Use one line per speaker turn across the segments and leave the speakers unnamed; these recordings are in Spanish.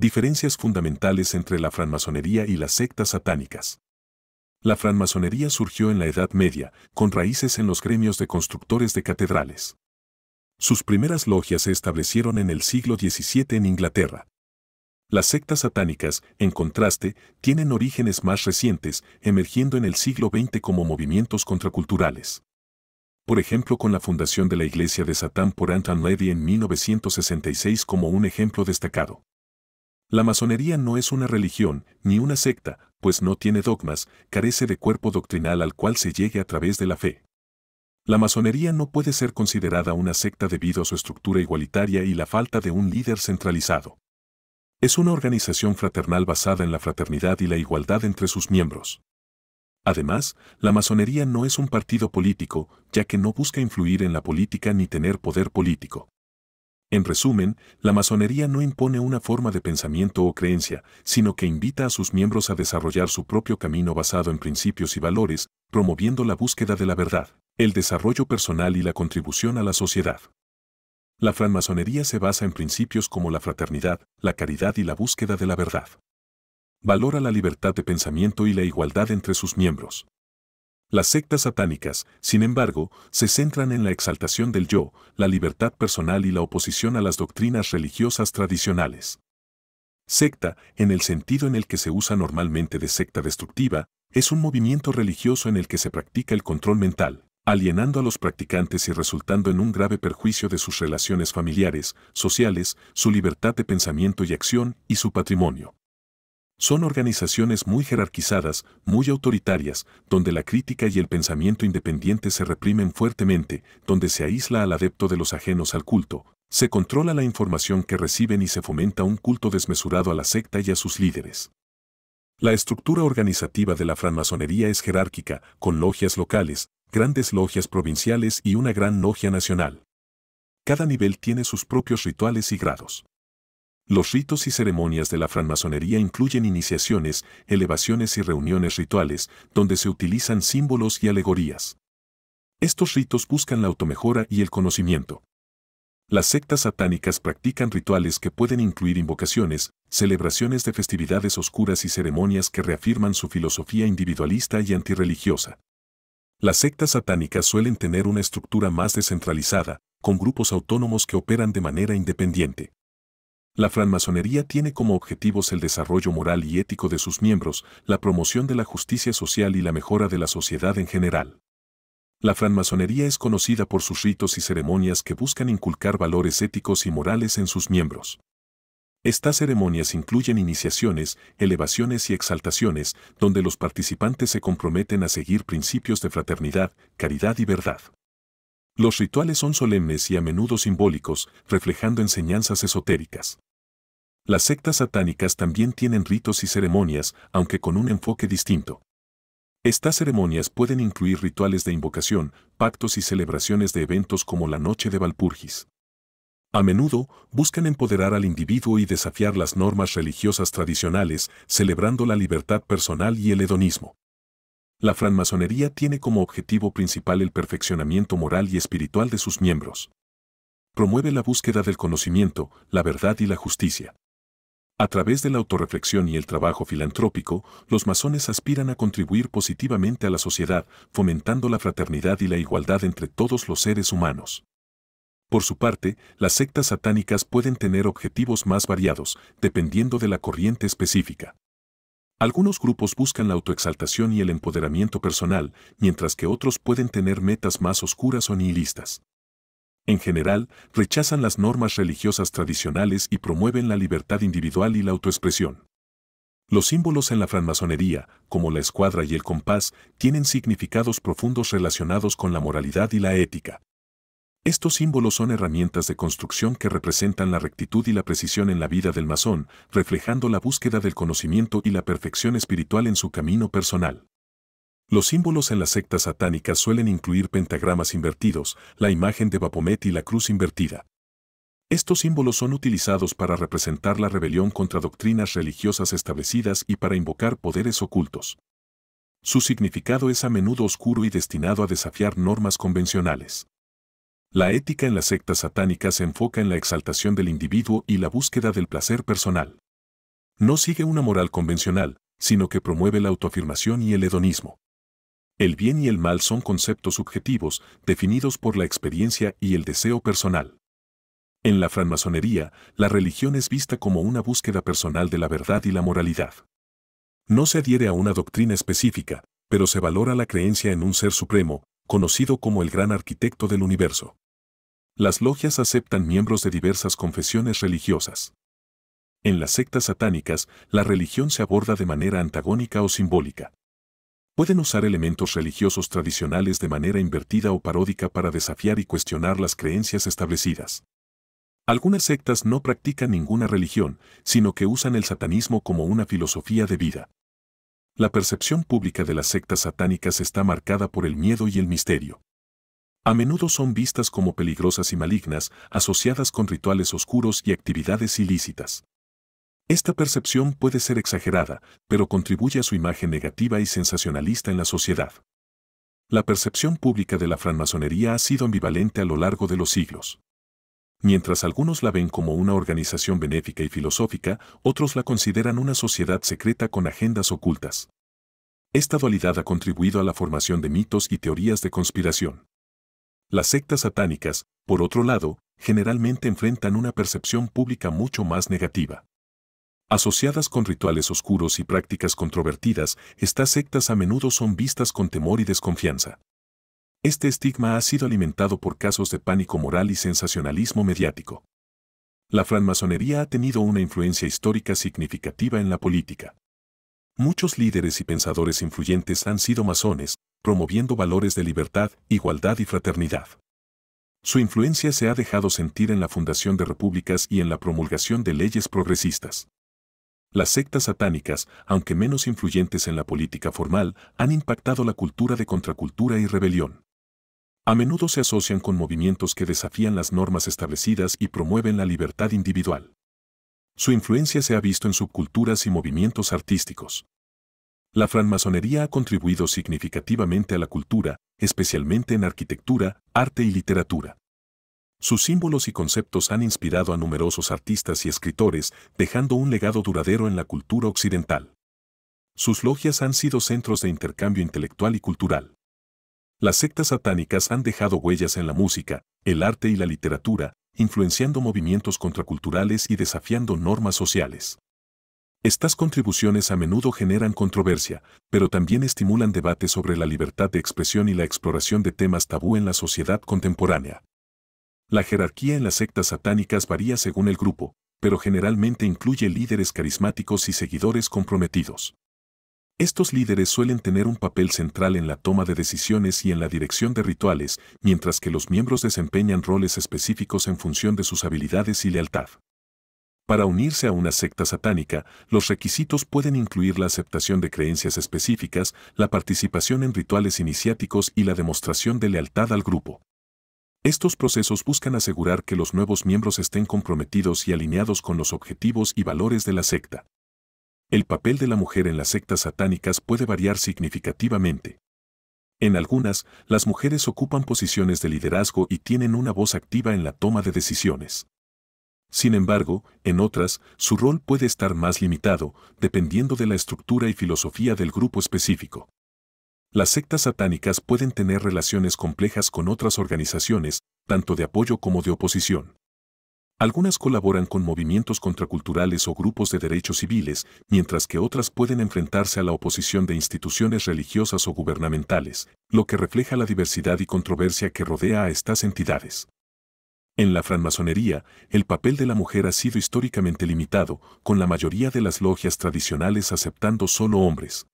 diferencias fundamentales entre la franmasonería y las sectas satánicas. La franmasonería surgió en la Edad Media, con raíces en los gremios de constructores de catedrales. Sus primeras logias se establecieron en el siglo XVII en Inglaterra. Las sectas satánicas, en contraste, tienen orígenes más recientes, emergiendo en el siglo XX como movimientos contraculturales. Por ejemplo, con la fundación de la Iglesia de Satán por Anton en 1966 como un ejemplo destacado. La masonería no es una religión, ni una secta, pues no tiene dogmas, carece de cuerpo doctrinal al cual se llegue a través de la fe. La masonería no puede ser considerada una secta debido a su estructura igualitaria y la falta de un líder centralizado. Es una organización fraternal basada en la fraternidad y la igualdad entre sus miembros. Además, la masonería no es un partido político, ya que no busca influir en la política ni tener poder político. En resumen, la masonería no impone una forma de pensamiento o creencia, sino que invita a sus miembros a desarrollar su propio camino basado en principios y valores, promoviendo la búsqueda de la verdad, el desarrollo personal y la contribución a la sociedad. La francmasonería se basa en principios como la fraternidad, la caridad y la búsqueda de la verdad. Valora la libertad de pensamiento y la igualdad entre sus miembros. Las sectas satánicas, sin embargo, se centran en la exaltación del yo, la libertad personal y la oposición a las doctrinas religiosas tradicionales. Secta, en el sentido en el que se usa normalmente de secta destructiva, es un movimiento religioso en el que se practica el control mental, alienando a los practicantes y resultando en un grave perjuicio de sus relaciones familiares, sociales, su libertad de pensamiento y acción y su patrimonio. Son organizaciones muy jerarquizadas, muy autoritarias, donde la crítica y el pensamiento independiente se reprimen fuertemente, donde se aísla al adepto de los ajenos al culto, se controla la información que reciben y se fomenta un culto desmesurado a la secta y a sus líderes. La estructura organizativa de la francmasonería es jerárquica, con logias locales, grandes logias provinciales y una gran logia nacional. Cada nivel tiene sus propios rituales y grados. Los ritos y ceremonias de la francmasonería incluyen iniciaciones, elevaciones y reuniones rituales, donde se utilizan símbolos y alegorías. Estos ritos buscan la automejora y el conocimiento. Las sectas satánicas practican rituales que pueden incluir invocaciones, celebraciones de festividades oscuras y ceremonias que reafirman su filosofía individualista y antirreligiosa. Las sectas satánicas suelen tener una estructura más descentralizada, con grupos autónomos que operan de manera independiente. La francmasonería tiene como objetivos el desarrollo moral y ético de sus miembros, la promoción de la justicia social y la mejora de la sociedad en general. La francmasonería es conocida por sus ritos y ceremonias que buscan inculcar valores éticos y morales en sus miembros. Estas ceremonias incluyen iniciaciones, elevaciones y exaltaciones, donde los participantes se comprometen a seguir principios de fraternidad, caridad y verdad. Los rituales son solemnes y a menudo simbólicos, reflejando enseñanzas esotéricas. Las sectas satánicas también tienen ritos y ceremonias, aunque con un enfoque distinto. Estas ceremonias pueden incluir rituales de invocación, pactos y celebraciones de eventos como la Noche de Valpurgis. A menudo, buscan empoderar al individuo y desafiar las normas religiosas tradicionales, celebrando la libertad personal y el hedonismo. La franmasonería tiene como objetivo principal el perfeccionamiento moral y espiritual de sus miembros. Promueve la búsqueda del conocimiento, la verdad y la justicia. A través de la autorreflexión y el trabajo filantrópico, los masones aspiran a contribuir positivamente a la sociedad, fomentando la fraternidad y la igualdad entre todos los seres humanos. Por su parte, las sectas satánicas pueden tener objetivos más variados, dependiendo de la corriente específica. Algunos grupos buscan la autoexaltación y el empoderamiento personal, mientras que otros pueden tener metas más oscuras o nihilistas. En general, rechazan las normas religiosas tradicionales y promueven la libertad individual y la autoexpresión. Los símbolos en la francmasonería, como la escuadra y el compás, tienen significados profundos relacionados con la moralidad y la ética, estos símbolos son herramientas de construcción que representan la rectitud y la precisión en la vida del masón, reflejando la búsqueda del conocimiento y la perfección espiritual en su camino personal. Los símbolos en las sectas satánicas suelen incluir pentagramas invertidos, la imagen de Bapomet y la cruz invertida. Estos símbolos son utilizados para representar la rebelión contra doctrinas religiosas establecidas y para invocar poderes ocultos. Su significado es a menudo oscuro y destinado a desafiar normas convencionales. La ética en las sectas satánicas se enfoca en la exaltación del individuo y la búsqueda del placer personal. No sigue una moral convencional, sino que promueve la autoafirmación y el hedonismo. El bien y el mal son conceptos subjetivos definidos por la experiencia y el deseo personal. En la francmasonería, la religión es vista como una búsqueda personal de la verdad y la moralidad. No se adhiere a una doctrina específica, pero se valora la creencia en un ser supremo, conocido como el gran arquitecto del universo. Las logias aceptan miembros de diversas confesiones religiosas. En las sectas satánicas, la religión se aborda de manera antagónica o simbólica. Pueden usar elementos religiosos tradicionales de manera invertida o paródica para desafiar y cuestionar las creencias establecidas. Algunas sectas no practican ninguna religión, sino que usan el satanismo como una filosofía de vida. La percepción pública de las sectas satánicas está marcada por el miedo y el misterio. A menudo son vistas como peligrosas y malignas, asociadas con rituales oscuros y actividades ilícitas. Esta percepción puede ser exagerada, pero contribuye a su imagen negativa y sensacionalista en la sociedad. La percepción pública de la francmasonería ha sido ambivalente a lo largo de los siglos. Mientras algunos la ven como una organización benéfica y filosófica, otros la consideran una sociedad secreta con agendas ocultas. Esta dualidad ha contribuido a la formación de mitos y teorías de conspiración. Las sectas satánicas, por otro lado, generalmente enfrentan una percepción pública mucho más negativa. Asociadas con rituales oscuros y prácticas controvertidas, estas sectas a menudo son vistas con temor y desconfianza. Este estigma ha sido alimentado por casos de pánico moral y sensacionalismo mediático. La francmasonería ha tenido una influencia histórica significativa en la política. Muchos líderes y pensadores influyentes han sido masones, promoviendo valores de libertad, igualdad y fraternidad. Su influencia se ha dejado sentir en la fundación de repúblicas y en la promulgación de leyes progresistas. Las sectas satánicas, aunque menos influyentes en la política formal, han impactado la cultura de contracultura y rebelión. A menudo se asocian con movimientos que desafían las normas establecidas y promueven la libertad individual. Su influencia se ha visto en subculturas y movimientos artísticos. La francmasonería ha contribuido significativamente a la cultura, especialmente en arquitectura, arte y literatura. Sus símbolos y conceptos han inspirado a numerosos artistas y escritores, dejando un legado duradero en la cultura occidental. Sus logias han sido centros de intercambio intelectual y cultural. Las sectas satánicas han dejado huellas en la música, el arte y la literatura, influenciando movimientos contraculturales y desafiando normas sociales. Estas contribuciones a menudo generan controversia, pero también estimulan debate sobre la libertad de expresión y la exploración de temas tabú en la sociedad contemporánea. La jerarquía en las sectas satánicas varía según el grupo, pero generalmente incluye líderes carismáticos y seguidores comprometidos. Estos líderes suelen tener un papel central en la toma de decisiones y en la dirección de rituales, mientras que los miembros desempeñan roles específicos en función de sus habilidades y lealtad. Para unirse a una secta satánica, los requisitos pueden incluir la aceptación de creencias específicas, la participación en rituales iniciáticos y la demostración de lealtad al grupo. Estos procesos buscan asegurar que los nuevos miembros estén comprometidos y alineados con los objetivos y valores de la secta. El papel de la mujer en las sectas satánicas puede variar significativamente. En algunas, las mujeres ocupan posiciones de liderazgo y tienen una voz activa en la toma de decisiones. Sin embargo, en otras, su rol puede estar más limitado, dependiendo de la estructura y filosofía del grupo específico. Las sectas satánicas pueden tener relaciones complejas con otras organizaciones, tanto de apoyo como de oposición. Algunas colaboran con movimientos contraculturales o grupos de derechos civiles, mientras que otras pueden enfrentarse a la oposición de instituciones religiosas o gubernamentales, lo que refleja la diversidad y controversia que rodea a estas entidades. En la francmasonería, el papel de la mujer ha sido históricamente limitado, con la mayoría de las logias tradicionales aceptando solo hombres.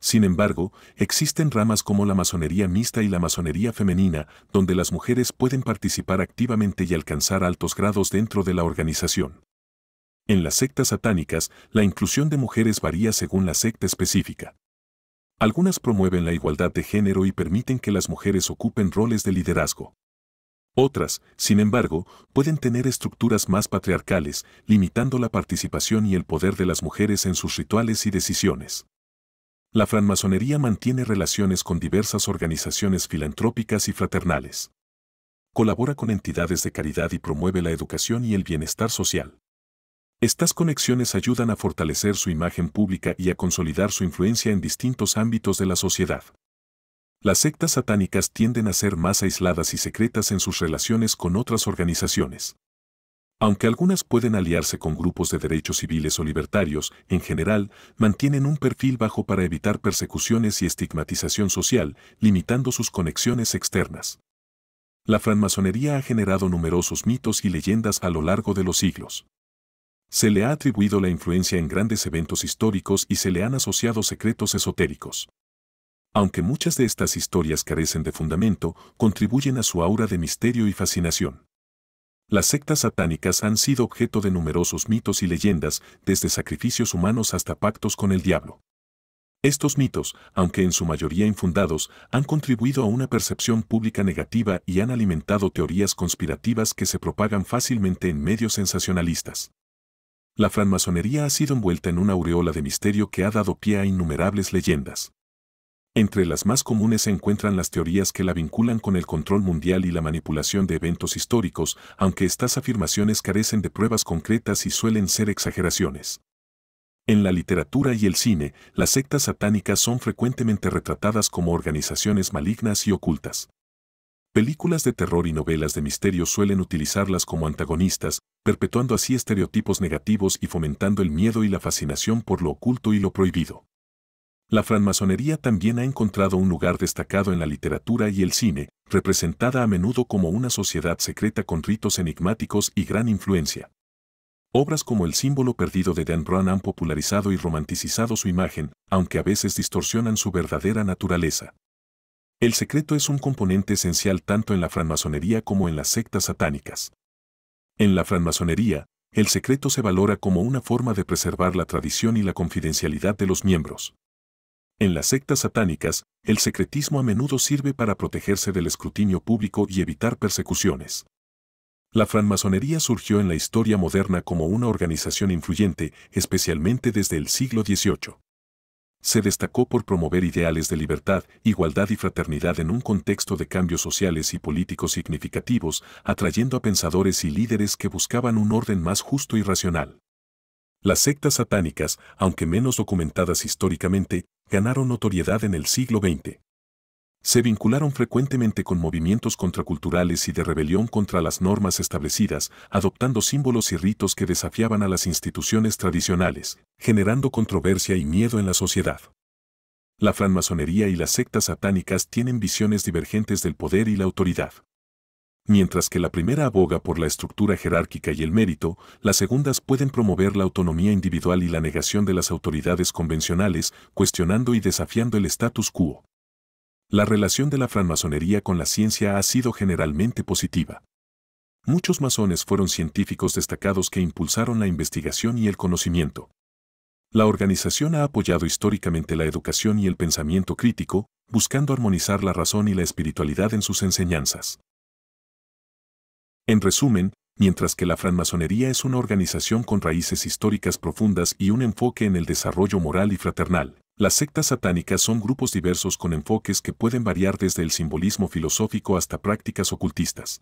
Sin embargo, existen ramas como la masonería mixta y la masonería femenina, donde las mujeres pueden participar activamente y alcanzar altos grados dentro de la organización. En las sectas satánicas, la inclusión de mujeres varía según la secta específica. Algunas promueven la igualdad de género y permiten que las mujeres ocupen roles de liderazgo. Otras, sin embargo, pueden tener estructuras más patriarcales, limitando la participación y el poder de las mujeres en sus rituales y decisiones. La franmasonería mantiene relaciones con diversas organizaciones filantrópicas y fraternales. Colabora con entidades de caridad y promueve la educación y el bienestar social. Estas conexiones ayudan a fortalecer su imagen pública y a consolidar su influencia en distintos ámbitos de la sociedad. Las sectas satánicas tienden a ser más aisladas y secretas en sus relaciones con otras organizaciones. Aunque algunas pueden aliarse con grupos de derechos civiles o libertarios, en general, mantienen un perfil bajo para evitar persecuciones y estigmatización social, limitando sus conexiones externas. La francmasonería ha generado numerosos mitos y leyendas a lo largo de los siglos. Se le ha atribuido la influencia en grandes eventos históricos y se le han asociado secretos esotéricos. Aunque muchas de estas historias carecen de fundamento, contribuyen a su aura de misterio y fascinación. Las sectas satánicas han sido objeto de numerosos mitos y leyendas, desde sacrificios humanos hasta pactos con el diablo. Estos mitos, aunque en su mayoría infundados, han contribuido a una percepción pública negativa y han alimentado teorías conspirativas que se propagan fácilmente en medios sensacionalistas. La francmasonería ha sido envuelta en una aureola de misterio que ha dado pie a innumerables leyendas. Entre las más comunes se encuentran las teorías que la vinculan con el control mundial y la manipulación de eventos históricos, aunque estas afirmaciones carecen de pruebas concretas y suelen ser exageraciones. En la literatura y el cine, las sectas satánicas son frecuentemente retratadas como organizaciones malignas y ocultas. Películas de terror y novelas de misterio suelen utilizarlas como antagonistas, perpetuando así estereotipos negativos y fomentando el miedo y la fascinación por lo oculto y lo prohibido. La francmasonería también ha encontrado un lugar destacado en la literatura y el cine, representada a menudo como una sociedad secreta con ritos enigmáticos y gran influencia. Obras como El símbolo perdido de Dan Brown han popularizado y romanticizado su imagen, aunque a veces distorsionan su verdadera naturaleza. El secreto es un componente esencial tanto en la francmasonería como en las sectas satánicas. En la francmasonería, el secreto se valora como una forma de preservar la tradición y la confidencialidad de los miembros. En las sectas satánicas, el secretismo a menudo sirve para protegerse del escrutinio público y evitar persecuciones. La francmasonería surgió en la historia moderna como una organización influyente, especialmente desde el siglo XVIII. Se destacó por promover ideales de libertad, igualdad y fraternidad en un contexto de cambios sociales y políticos significativos, atrayendo a pensadores y líderes que buscaban un orden más justo y racional. Las sectas satánicas, aunque menos documentadas históricamente, ganaron notoriedad en el siglo XX. Se vincularon frecuentemente con movimientos contraculturales y de rebelión contra las normas establecidas, adoptando símbolos y ritos que desafiaban a las instituciones tradicionales, generando controversia y miedo en la sociedad. La francmasonería y las sectas satánicas tienen visiones divergentes del poder y la autoridad. Mientras que la primera aboga por la estructura jerárquica y el mérito, las segundas pueden promover la autonomía individual y la negación de las autoridades convencionales, cuestionando y desafiando el status quo. La relación de la francmasonería con la ciencia ha sido generalmente positiva. Muchos masones fueron científicos destacados que impulsaron la investigación y el conocimiento. La organización ha apoyado históricamente la educación y el pensamiento crítico, buscando armonizar la razón y la espiritualidad en sus enseñanzas. En resumen, mientras que la francmasonería es una organización con raíces históricas profundas y un enfoque en el desarrollo moral y fraternal, las sectas satánicas son grupos diversos con enfoques que pueden variar desde el simbolismo filosófico hasta prácticas ocultistas.